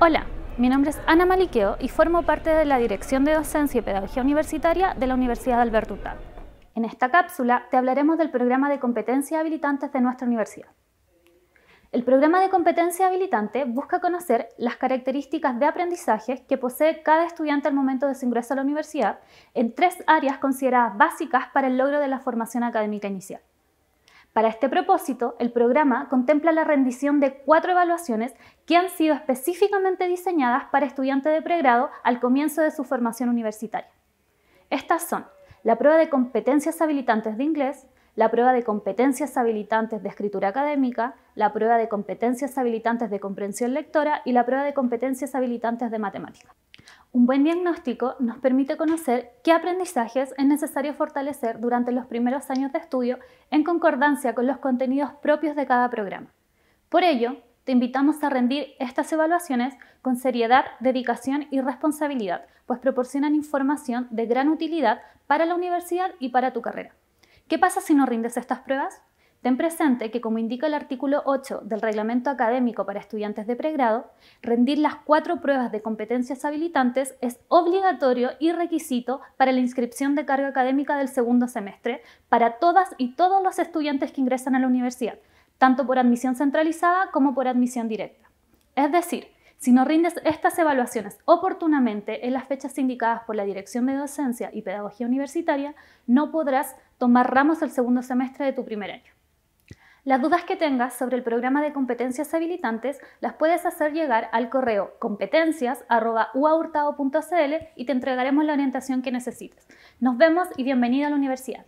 Hola, mi nombre es Ana Maliqueo y formo parte de la Dirección de Docencia y Pedagogía Universitaria de la Universidad de Alberto Hurtado. En esta cápsula te hablaremos del programa de competencia habilitantes de nuestra universidad. El programa de competencia habilitante busca conocer las características de aprendizaje que posee cada estudiante al momento de su ingreso a la universidad en tres áreas consideradas básicas para el logro de la formación académica inicial. Para este propósito, el programa contempla la rendición de cuatro evaluaciones que han sido específicamente diseñadas para estudiantes de pregrado al comienzo de su formación universitaria. Estas son la prueba de competencias habilitantes de inglés, la prueba de competencias habilitantes de escritura académica, la prueba de competencias habilitantes de comprensión lectora y la prueba de competencias habilitantes de matemáticas. Un buen diagnóstico nos permite conocer qué aprendizajes es necesario fortalecer durante los primeros años de estudio en concordancia con los contenidos propios de cada programa. Por ello, te invitamos a rendir estas evaluaciones con seriedad, dedicación y responsabilidad, pues proporcionan información de gran utilidad para la universidad y para tu carrera. ¿Qué pasa si no rindes estas pruebas? Ten presente que, como indica el artículo 8 del Reglamento Académico para Estudiantes de Pregrado, rendir las cuatro pruebas de competencias habilitantes es obligatorio y requisito para la inscripción de carga académica del segundo semestre para todas y todos los estudiantes que ingresan a la universidad, tanto por admisión centralizada como por admisión directa. Es decir, si no rindes estas evaluaciones oportunamente en las fechas indicadas por la Dirección de Docencia y Pedagogía Universitaria, no podrás tomar ramos el segundo semestre de tu primer año. Las dudas que tengas sobre el programa de competencias habilitantes las puedes hacer llegar al correo competencias.uahurtado.cl y te entregaremos la orientación que necesites. Nos vemos y bienvenido a la universidad.